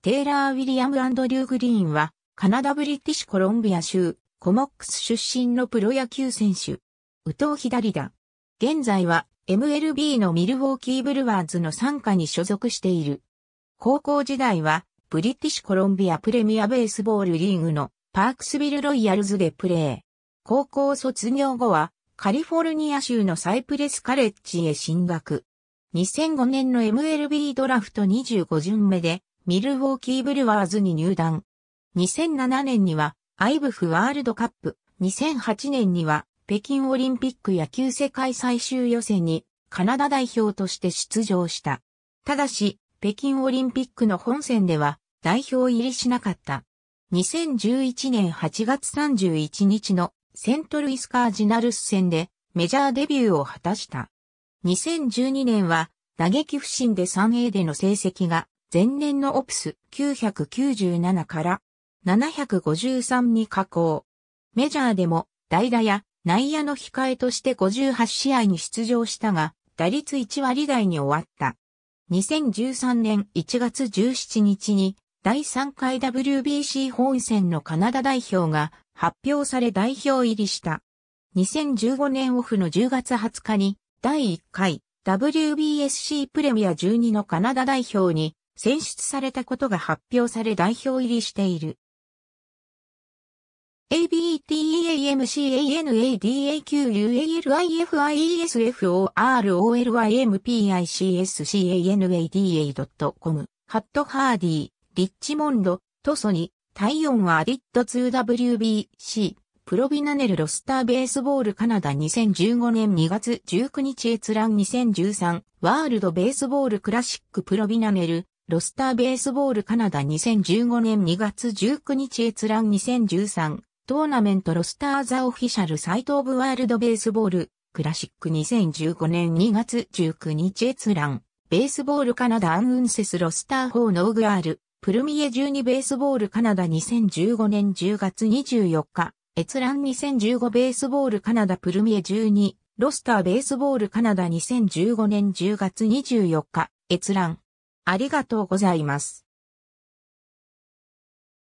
テイラー・ウィリアム・アンドリュー・グリーンは、カナダ・ブリティッシュ・コロンビア州、コモックス出身のプロ野球選手。右投左打。現在は、MLB のミルウォーキー・ブルワーズの参加に所属している。高校時代は、ブリティッシュ・コロンビア・プレミア・ベースボールリーグのパークスビル・ロイヤルズでプレー。高校卒業後は、カリフォルニア州のサイプレスカレッジへ進学。2005年の MLB ドラフト25巡目で、ミルウォーキーブルワーズに入団。2007年には、アイブフワールドカップ、2008年には、北京オリンピック野球世界最終予選に、カナダ代表として出場した。ただし、北京オリンピックの本戦では、代表入りしなかった。2011年8月31日のセントルイスカージナルス戦でメジャーデビューを果たした。2012年は打撃不振で 3A での成績が前年のオプス997から753に加工。メジャーでも代打や内野の控えとして58試合に出場したが、打率1割台に終わった。2013年1月17日に第3回 WBC 本戦のカナダ代表が発表され代表入りした。2015年オフの10月20日に第1回 WBSC プレミア12のカナダ代表に選出されたことが発表され代表入りしている。a b e t a m c a n a d a q u l i f i e s f o r o l y m p i c s c a n a d a c o m ハットハーディ、ー、リッチモンド、トソニ、タ体温はアディット 2WBC、プロビナネルロスターベースボールカナダ2015年2月19日閲覧2013、ワールドベースボールクラシックプロビナネル、ロスターベースボールカナダ2015年2月19日閲覧2013トーナメントロスターザオフィシャルサイトオブワールドベースボールクラシック2015年2月19日閲覧ベースボールカナダアンウンセスロスター4ノーグアールプルミエ12ベースボールカナダ2015年10月24日閲覧2015ベースボールカナダプルミエ12ロスターベースボールカナダ2015年10月24日閲覧ありがとうございます。